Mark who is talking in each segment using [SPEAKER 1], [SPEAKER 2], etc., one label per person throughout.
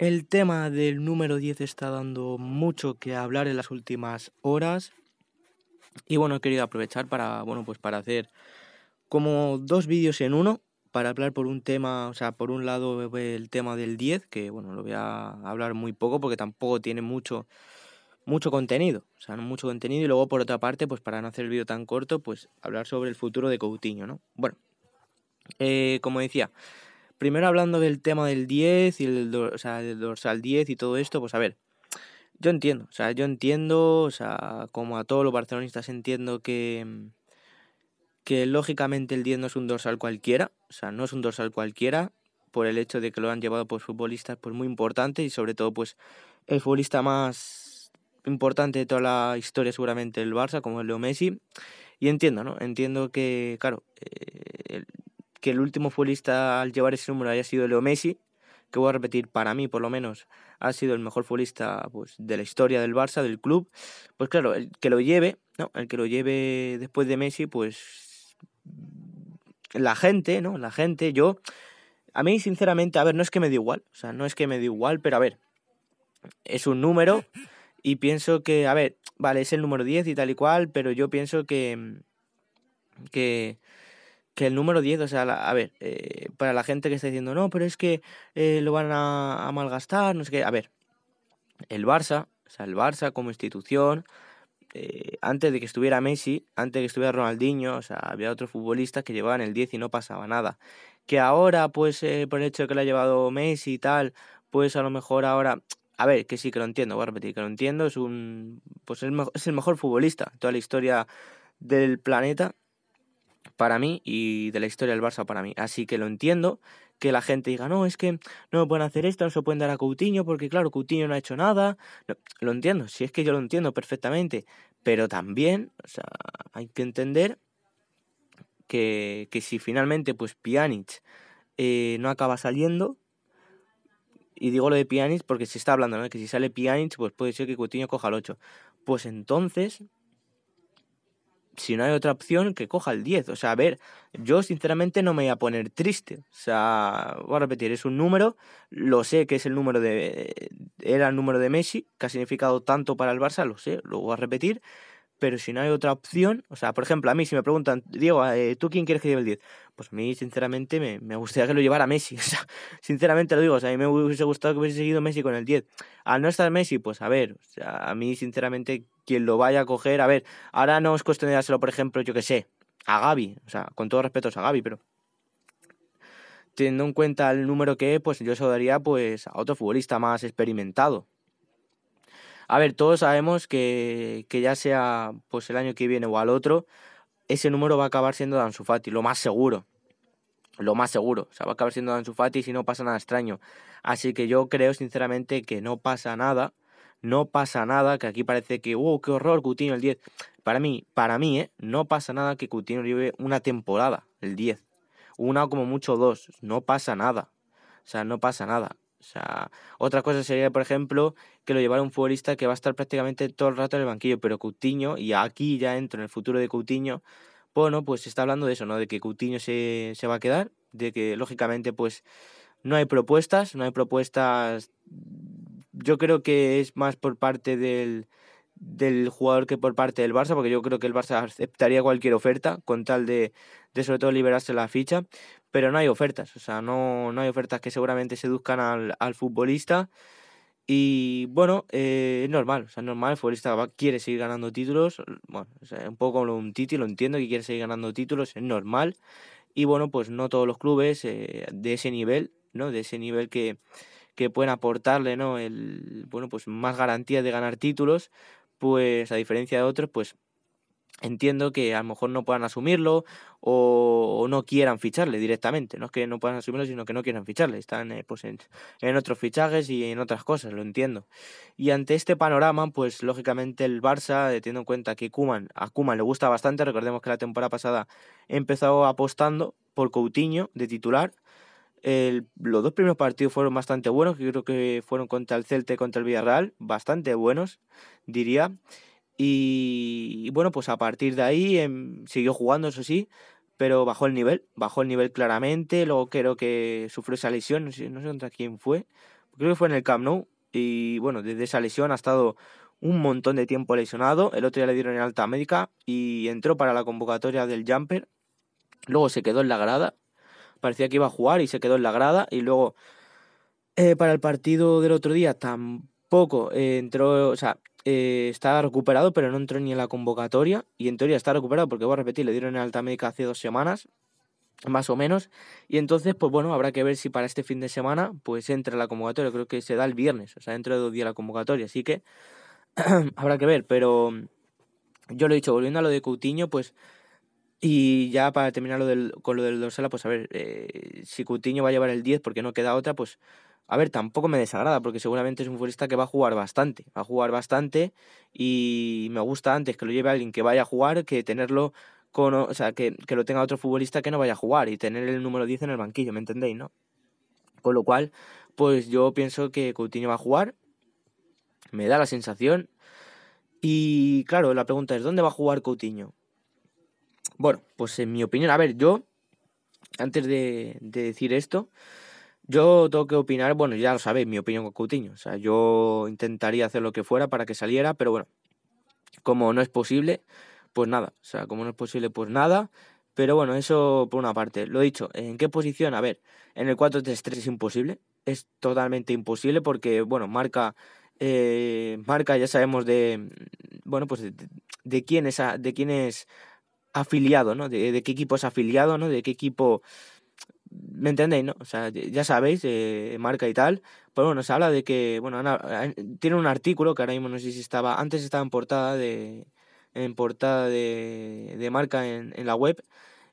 [SPEAKER 1] El tema del número 10 está dando mucho que hablar en las últimas horas. Y bueno, he querido aprovechar para, bueno, pues para hacer como dos vídeos en uno, para hablar por un tema, o sea, por un lado eh, el tema del 10, que bueno, lo voy a hablar muy poco porque tampoco tiene mucho mucho contenido, o sea, no mucho contenido y luego por otra parte, pues para no hacer el vídeo tan corto, pues hablar sobre el futuro de Coutinho, ¿no? Bueno, eh, como decía, primero hablando del tema del 10 y el, o sea, del dorsal 10 y todo esto, pues a ver, yo entiendo, o sea, yo entiendo, o sea, como a todos los barcelonistas entiendo que, mm, que lógicamente el 10 no es un dorsal cualquiera, o sea, no es un dorsal cualquiera por el hecho de que lo han llevado por futbolistas pues muy importantes y sobre todo pues el futbolista más importante de toda la historia seguramente el Barça como es Leo Messi y entiendo, ¿no? Entiendo que, claro, eh, que el último futbolista al llevar ese número haya sido Leo Messi, que voy a repetir, para mí por lo menos, ha sido el mejor futbolista pues, de la historia del Barça, del club. Pues claro, el que lo lleve, El que lo lleve después de Messi, pues la gente, ¿no? La gente, yo... A mí, sinceramente, a ver, no es que me dé igual, o sea, no es que me dé igual, pero a ver, es un número y pienso que, a ver, vale, es el número 10 y tal y cual, pero yo pienso que, que, que el número 10, o sea, a ver, eh, para la gente que está diciendo, no, pero es que eh, lo van a, malgastar, no sé qué, a ver, el Barça, o sea, el Barça como institución, eh, antes de que estuviera Messi, antes de que estuviera Ronaldinho, o sea, había otros futbolistas que llevaban el 10 y no pasaba nada. Que ahora, pues, por el hecho de que lo ha llevado Messi y tal, pues a lo mejor ahora, a ver, que sí, que lo entiendo, voy a repetir, que lo entiendo, es un, pues es, el mejor futbolista de toda la historia del planeta, para mí y de la historia del Barça para mí. Así que lo entiendo que la gente diga, no, es que no me pueden hacer esto, no se pueden dar a Coutinho, porque claro, Coutinho no ha hecho nada. lo entiendo, si es que yo lo entiendo perfectamente, pero también o sea, hay que entender que, si finalmente pues Pjanic eh, no acaba saliendo, y digo lo de Pjanic porque se está hablando, ¿no? que si sale Pjanic pues puede ser que Coutinho coja el 8. Pues entonces si no hay otra opción, que coja el 10. O sea, a ver, yo sinceramente no me voy a poner triste. O sea, voy a repetir, es un número, lo sé que es el número de. Era el número de Messi, que ha significado tanto para el Barça, lo sé, lo voy a repetir. Pero si no hay otra opción, o sea, por ejemplo, a mí si me preguntan, Diego, eh, ¿tú quién quieres que lleve el 10? Pues a mí, sinceramente, me, gustaría que lo llevara Messi. O sea, sinceramente lo digo, a mí me hubiese gustado que hubiese seguido Messi con el 10. Al no estar Messi, pues a ver, a mí, sinceramente, quien lo vaya a coger. A ver, ahora no es cuestión de dárselo, por ejemplo, yo que sé, a Gaby. O sea, con todos respetos a Gaby, pero teniendo en cuenta el número que es, pues yo se lo daría pues, a otro futbolista más experimentado. A ver, todos sabemos que, que ya sea pues el año que viene o al otro, ese número va a acabar siendo danzufati lo más seguro. Lo más seguro. O sea, va a acabar siendo danzufati si no pasa nada extraño. Así que yo creo sinceramente que no pasa nada no pasa nada, que aquí parece que, wow, oh, qué horror, Coutinho el 10. Para mí, para mí, ¿eh? no pasa nada que Coutinho lleve una temporada, el 10. Una o como mucho dos, no pasa nada. O sea, no pasa nada. O sea, otra cosa sería, por ejemplo, que lo llevara un futbolista que va a estar prácticamente todo el rato en el banquillo, pero Coutinho, y aquí ya entro en el futuro de Coutinho, bueno, pues se está hablando de eso, ¿no? De que Coutinho se, se va a quedar, de que lógicamente pues no hay propuestas, no hay propuestas yo creo que es más por parte del, jugador que por parte del Barça, porque yo creo que el Barça aceptaría cualquier oferta con tal de, sobre todo liberarse la ficha, pero no hay ofertas, o sea, no, no hay ofertas que seguramente seduzcan al, futbolista. Y bueno, eh, es normal, o sea, es normal, el futbolista quiere seguir ganando títulos, bueno, un poco como un lo entiendo que quiere seguir ganando títulos, es normal. Y bueno, pues no todos los clubes eh, de ese nivel, ¿no? De ese nivel que, que pueden aportarle, ¿no? El, bueno, pues más garantías de ganar títulos, pues a diferencia de otros, pues entiendo que a lo mejor no puedan asumirlo o, no quieran ficharle directamente. No es que no puedan asumirlo, sino que no quieran ficharle. Están eh, pues en, otros fichajes y en otras cosas, lo entiendo. Y ante este panorama, pues lógicamente el Barça, eh, teniendo en cuenta que Kuman, a Kuman le gusta bastante, recordemos que la temporada pasada empezó apostando por Coutinho de titular los dos primeros partidos fueron bastante buenos, yo creo que fueron contra el Celta contra el Villarreal, bastante buenos, diría. Y, bueno, pues a partir de ahí em, siguió jugando, eso sí, pero bajó el nivel, bajó el nivel claramente. Luego creo que sufrió esa lesión, no sé, contra quién fue, creo que fue en el Camp Nou. Y bueno, desde esa lesión ha estado un montón de tiempo lesionado. El otro día le dieron en alta médica y entró para la convocatoria del Jumper. Luego se quedó en la grada parecía que iba a jugar y se quedó en la grada. Y luego, eh, para el partido del otro día, tampoco eh, entró, o sea, eh, está recuperado, pero no entró ni en la convocatoria. Y en teoría está recuperado porque, voy a repetir, le dieron en alta médica hace dos semanas, más o menos. Y entonces, pues bueno, habrá que ver si para este fin de semana, pues entra la convocatoria. Creo que se da el viernes, o sea, dentro de dos días la convocatoria. Así que habrá que ver, pero yo lo he dicho, volviendo a lo de Coutinho, pues y ya para terminar del, con lo del Dorsala, pues a ver, eh, si Coutinho va a llevar el 10 porque no queda otra, pues a ver, tampoco me desagrada porque seguramente es un futbolista que va a jugar bastante, va a jugar bastante y me gusta antes que lo lleve alguien que vaya a jugar que tenerlo con, o sea, que, que lo tenga otro futbolista que no vaya a jugar y tener el número 10 en el banquillo, ¿me entendéis, no? Con lo cual, pues yo pienso que Coutinho va a jugar, me da la sensación y claro, la pregunta es, ¿dónde va a jugar Coutinho? Bueno, pues en mi opinión, a ver, yo, antes de, decir esto, yo tengo que opinar, bueno, ya lo sabéis, mi opinión con Coutinho. O sea, yo intentaría hacer lo que fuera para que saliera, pero bueno, como no es posible, pues nada. O sea, como no es posible, pues nada. Pero bueno, eso por una parte. Lo dicho, ¿en qué posición? A ver, en el 4-3-3 es imposible. Es totalmente imposible porque, bueno, marca, eh, marca ya sabemos de, bueno, pues de, quién, es, de quién es afiliado, ¿no? De, qué equipo es afiliado, ¿no? De qué equipo ¿Me entendéis, no? O sea, ya sabéis, de eh, marca y tal. Pero pues bueno, se habla de que, bueno, tiene un artículo que ahora mismo no sé si estaba, antes estaba en portada de, en portada de, de marca en, en la web,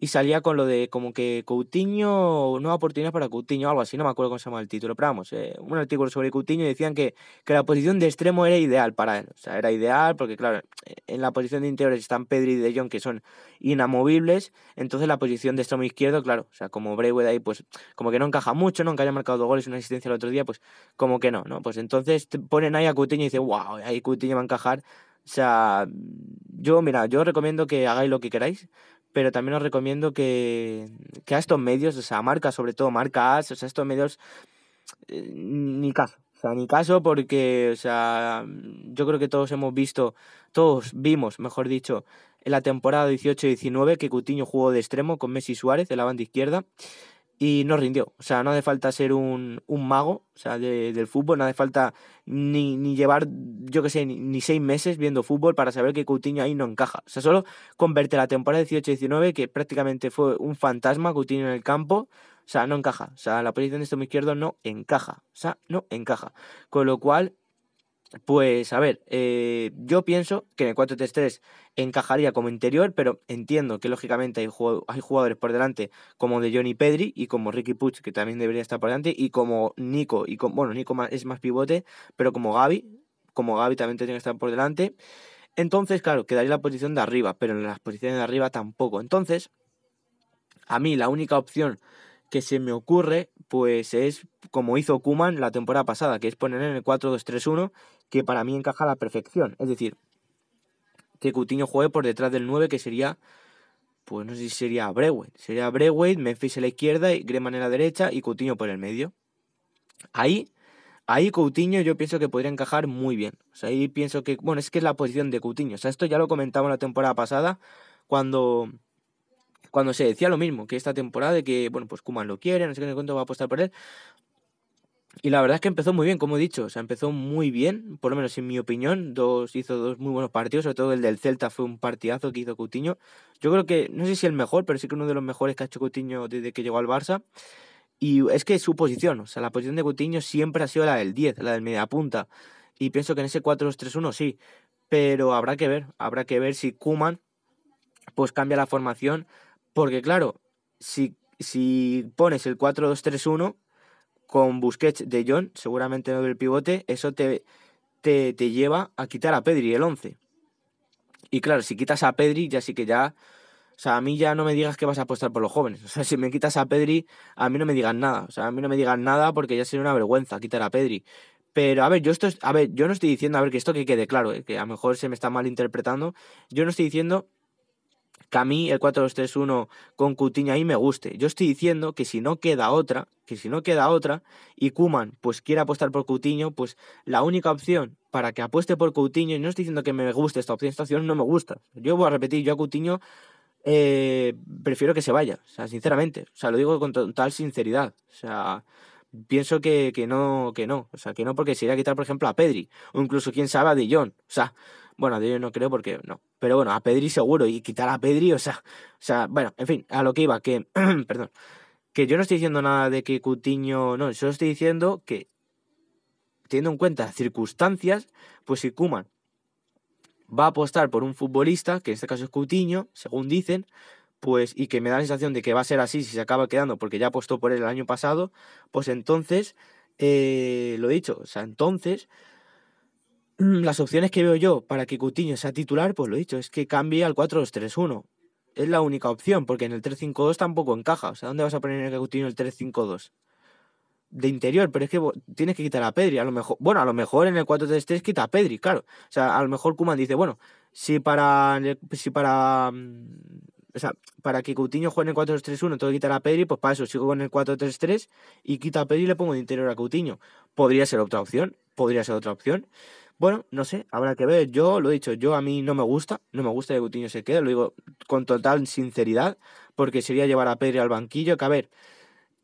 [SPEAKER 1] y salía con lo de como que Coutinho, nueva oportunidad para Coutinho, algo así, no me acuerdo cómo se llama el título, pero vamos, eh, un artículo sobre Coutinho y decían que, que, la posición de extremo era ideal para él, o sea, era ideal porque claro, e, en la posición de interiores están Pedri y De Jong que son inamovibles, entonces la posición de extremo izquierdo, claro, o sea, como Breivik ahí pues como que no encaja mucho, no ¿no? haya marcado dos goles una asistencia el otro día, pues como que no, ¿no? Pues entonces ponen ahí a Coutinho y dicen, wow, ahí Coutinho va a encajar o sea, yo, mira, yo recomiendo que hagáis lo que queráis pero también os recomiendo que, a estos medios, o sea, marcas, sobre todo marcas, o sea, estos medios, eh, ni caso. O sea, ni caso porque, o sea, yo creo que todos hemos visto, todos vimos, mejor dicho, en la temporada 18-19 que Cutiño jugó de extremo con Messi Suárez de la banda izquierda y no rindió. O sea, no hace falta ser un, mago o sea, del fútbol, no hace falta ni, llevar, yo qué sé, ni, seis meses viendo fútbol para saber que Coutinho ahí no encaja. O sea, solo converte la temporada 18-19, que prácticamente fue un fantasma Coutinho en el campo, o sea, no encaja. O sea, la posición de extremo izquierdo no encaja. O sea, no encaja. Con lo cual, pues a ver, eh, yo pienso que en el 4-3-3 encajaría como interior, pero entiendo que lógicamente hay, jugadores por delante como de Johnny Pedri y como Ricky Puig, que también debería estar por delante, y como Nico, y con, bueno, Nico es más pivote, pero como Gaby, como Gaby también tiene que estar por delante. Entonces, claro, quedaría la posición de arriba, pero en las posiciones de arriba tampoco. Entonces, a mí la única opción que se me ocurre, pues es como hizo Kuman la temporada pasada, que es poner en el 4-2-3-1 que para mí encaja a la perfección. Es decir, que Coutinho juegue por detrás del 9, que sería, pues no sé si sería Brewen. Sería Brewey, Memphis a la izquierda, y Greman en la derecha y Coutinho por el medio. Ahí, ahí Coutinho yo pienso que podría encajar muy bien. O sea, ahí pienso que, bueno, es que es la posición de Coutinho. O sea, esto ya lo comentamos la temporada pasada cuando cuando se decía lo mismo, que esta temporada de que, bueno, pues Kuman lo quiere, no sé qué, no va a apostar por él. Y la verdad es que empezó muy bien, como he dicho, o sea, empezó muy bien, por lo menos en mi opinión, dos, hizo dos muy buenos partidos, sobre todo el del Celta fue un partidazo que hizo Coutinho. Yo creo que, no sé si el mejor, pero sí que uno de los mejores que ha hecho Coutinho desde que llegó al Barça. Y es que su posición, o sea, la posición de Coutinho siempre ha sido la del 10, la del punta Y pienso que en ese 4-2-3-1 sí, pero habrá que ver, habrá que ver si Kuman pues cambia la formación, porque claro, si, si pones el 4-2-3-1 con Busquets de John, seguramente no del pivote, eso te, te, lleva a quitar a Pedri el 11. Y claro, si quitas a Pedri, ya sí que ya. O sea, a mí ya no me digas que vas a apostar por los jóvenes. O sea, si me quitas a Pedri, a mí no me digas nada. O sea, a mí no me digas nada porque ya sería una vergüenza quitar a Pedri. Pero a ver, yo esto a ver, yo no estoy diciendo, a ver, que esto que quede claro, eh, que a lo mejor se me está malinterpretando. Yo no estoy diciendo que a mí el 4-2-3-1 con Coutinho ahí me guste. Yo estoy diciendo que si no queda otra, que si no queda otra y Kuman pues quiere apostar por Cutiño, pues la única opción para que apueste por Cutiño, y no estoy diciendo que me guste esta opción, esta opción no me gusta. Yo voy a repetir, yo a Cutiño eh, prefiero que se vaya, o sea, sinceramente, o sea, lo digo con total sinceridad, o sea, pienso que, no, que no, o sea, que no porque se iría a quitar, por ejemplo, a Pedri, o incluso, quién sabe, a De o sea, bueno, yo no creo porque no. Pero bueno, a Pedri seguro. Y quitar a Pedri, o sea, o sea bueno, en fin, a lo que iba, que, perdón, que yo no estoy diciendo nada de que Cutiño, no, solo estoy diciendo que, teniendo en cuenta circunstancias, pues si Kuman va a apostar por un futbolista, que en este caso es Cutiño, según dicen, pues, y que me da la sensación de que va a ser así si se acaba quedando, porque ya apostó por él el año pasado, pues entonces, eh, lo he dicho, o sea, entonces Mm, las opciones que veo yo para que Cutiño sea titular, pues lo he dicho, es que cambie al 4-2-3-1. Es la única opción, porque en el 3-5-2 tampoco encaja. O sea, ¿dónde vas a poner en el Cutiño el 3-5-2? De interior, pero es que tienes que quitar a Pedri. A lo mejor, bueno, a lo mejor en el 4-3-3 quita a Pedri, claro. O sea, a lo mejor Kuman dice, bueno, si para. Si para. Mm, o sea, para que Coutinho juegue en el 4-2-3-1, tengo que quitar a Pedri, pues para eso sigo con el 4-3-3 y quita a Pedri y le pongo de interior a Coutinho. Podría ser otra opción, podría ser otra opción. Bueno, no sé, habrá que ver. Yo lo he dicho, yo a mí no me gusta, no me gusta que Gutiño se quede, lo digo con total sinceridad, porque sería llevar a Pedri al banquillo, que a ver,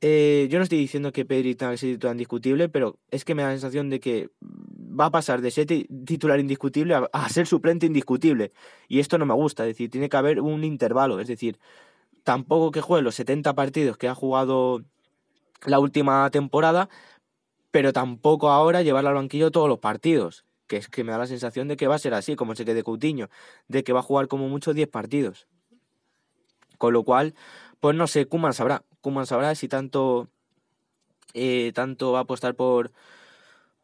[SPEAKER 1] eh, yo no estoy diciendo que Pedri tenga que ser titular indiscutible, pero es que me da la sensación de que va a pasar de ser titular indiscutible a, ser suplente indiscutible. Y esto no me gusta, es decir, tiene que haber un intervalo, es decir, tampoco que juegue los 70 partidos que ha jugado la última temporada, pero tampoco ahora llevarlo al banquillo todos los partidos que es que me da la sensación de que va a ser así, como se quede Coutinho, de que va a jugar como mucho 10 partidos. Con lo cual, pues no sé, Kuman sabrá. Kuman sabrá si tanto, eh, tanto va a apostar por,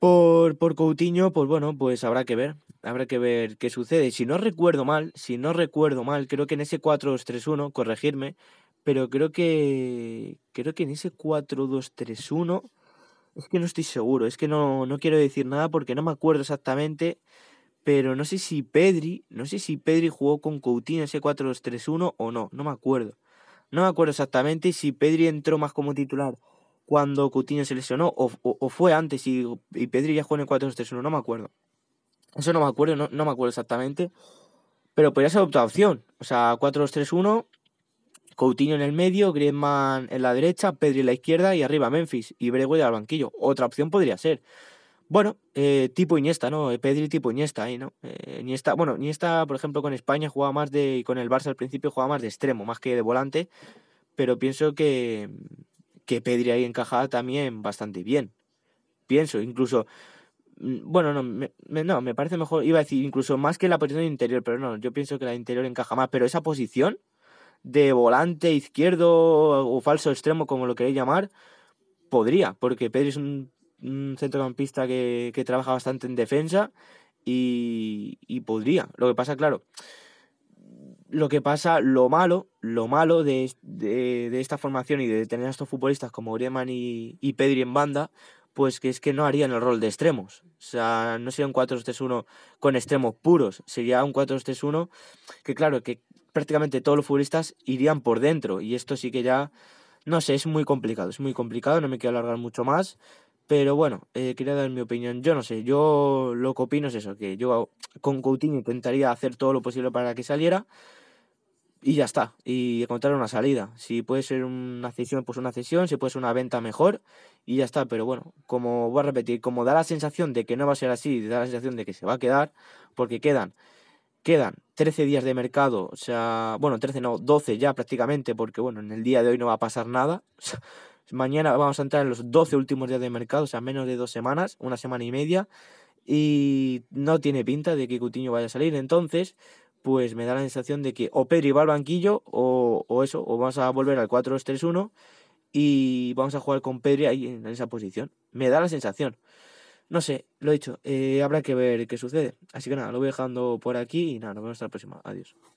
[SPEAKER 1] por, Coutinho, pues bueno, pues habrá que ver. Habrá que ver qué sucede. Si no recuerdo mal, si no recuerdo mal, creo que en ese 4-2-3-1, corregirme, pero creo que creo que en ese 4-2-3-1 es que no estoy seguro, es que no, quiero decir nada porque no me acuerdo exactamente, pero no sé si Pedri, no sé si Pedri jugó con Coutinho ese 4-2-3-1 o no, no me acuerdo. No me acuerdo exactamente si Pedri entró más como titular cuando Coutinho se lesionó o, fue antes y, y, Pedri ya jugó en el 4-2-3-1, no me acuerdo. Eso no me acuerdo, no, no me acuerdo exactamente, pero podría ser otra opción. O sea, 4-2-3-1 Coutinho en el medio, Griezmann en la derecha, Pedri en la izquierda y arriba Memphis y Breguet al banquillo. Otra opción podría ser. Bueno, eh, tipo Iniesta, ¿no? Eh, Pedri tipo Iniesta ahí, ¿no? Eh, Iniesta, bueno, Iniesta, por ejemplo, con España jugaba más de. con el Barça al principio jugaba más de extremo, más que de volante. Pero pienso que, que Pedri ahí encaja también bastante bien. Pienso, incluso. Mm, bueno, no me, no, me parece mejor. Iba a decir, incluso más que la posición interior, pero no, yo pienso que la interior encaja más. Pero esa posición, de volante izquierdo o falso extremo, como lo queréis llamar, podría, porque Pedri es un, centrocampista que, trabaja bastante en defensa y, podría. Lo que pasa, claro, lo que pasa, lo malo, lo malo de, esta formación y de tener a estos futbolistas como Griezmann y, y, Pedri en banda, pues que es que no harían el rol de extremos. O sea, no sería un 4-3-1 con extremos puros, sería un 4-3-1 que claro, que prácticamente todos los futbolistas irían por dentro. Y esto sí que ya, no sé, es muy complicado, es muy complicado, no me quiero alargar mucho más. Pero bueno, eh, quería dar mi opinión. Yo no sé, yo lo que opino es eso, que yo con Coutinho intentaría hacer todo lo posible para que saliera y ya está, y encontrar una salida. Si puede ser una cesión, pues una cesión, si puede ser una venta, mejor, y ya está. Pero bueno, como voy a repetir, como da la sensación de que no va a ser así, da la sensación de que se va a quedar, porque quedan Quedan 13 días de mercado, o sea, bueno, 13 no, 12 ya prácticamente, porque bueno, en el día de hoy no va a pasar nada. mañana vamos a entrar en los 12 últimos días de mercado, o sea, menos de dos semanas, una semana y media, y no tiene pinta de que Cutiño vaya a salir. Entonces, pues me da la sensación de que o Pedri va al banquillo, o, eso, o vamos a volver al 4-2-3-1 y vamos a jugar con Pedri ahí en esa posición. Me da la sensación. No sé, lo he dicho, eh, habrá que ver qué sucede. Así que nada, lo voy dejando por aquí y nada, nos vemos hasta la próxima. Adiós.